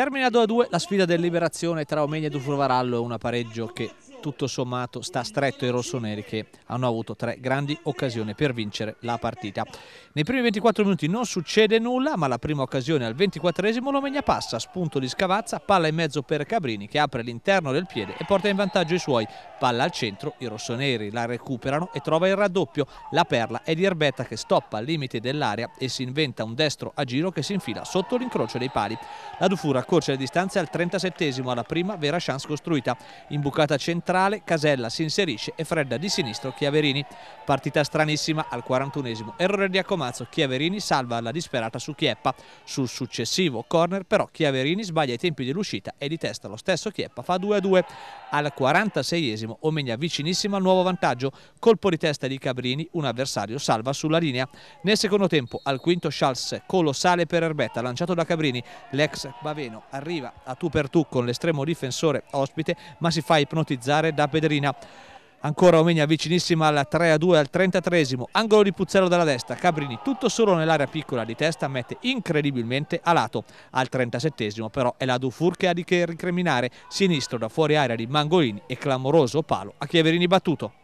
Termina 2-2 la sfida del liberazione tra Omegna e Dufrovarallo, un pareggio che tutto sommato sta stretto ai rossoneri che hanno avuto tre grandi occasioni per vincere la partita. Nei primi 24 minuti non succede nulla, ma la prima occasione al 24esimo Lomegna passa, spunto di Scavazza, palla in mezzo per Cabrini che apre l'interno del piede e porta in vantaggio i suoi. Palla al centro, i rossoneri la recuperano e trova il raddoppio. La perla è di Erbetta che stoppa al limite dell'area e si inventa un destro a giro che si infila sotto l'incrocio dei pali. La Dufura accorcia le distanze al 37esimo alla prima vera chance costruita. Imbucata centrale centrale Casella si inserisce e fredda di sinistro Chiaverini. Partita stranissima al 41esimo. Errore di Accomazzo, Chiaverini salva la disperata su Chieppa. Sul successivo corner però Chiaverini sbaglia i tempi dell'uscita e di testa lo stesso Chieppa fa 2-2. Al 46esimo Omegna vicinissima al nuovo vantaggio. Colpo di testa di Cabrini, un avversario salva sulla linea. Nel secondo tempo al quinto Charles colossale per Erbetta lanciato da Cabrini. L'ex Baveno arriva a tu per tu con l'estremo difensore ospite ma si fa ipnotizzare andare da Pedrina. Ancora Omegna vicinissima al 3-2 a al 33 angolo di Puzzello dalla destra, Cabrini tutto solo nell'area piccola di testa mette incredibilmente a lato. Al 37 però è la Dufour che ha di che ricriminare, sinistro da fuori area di Mangolini e clamoroso palo a Chiaverini battuto.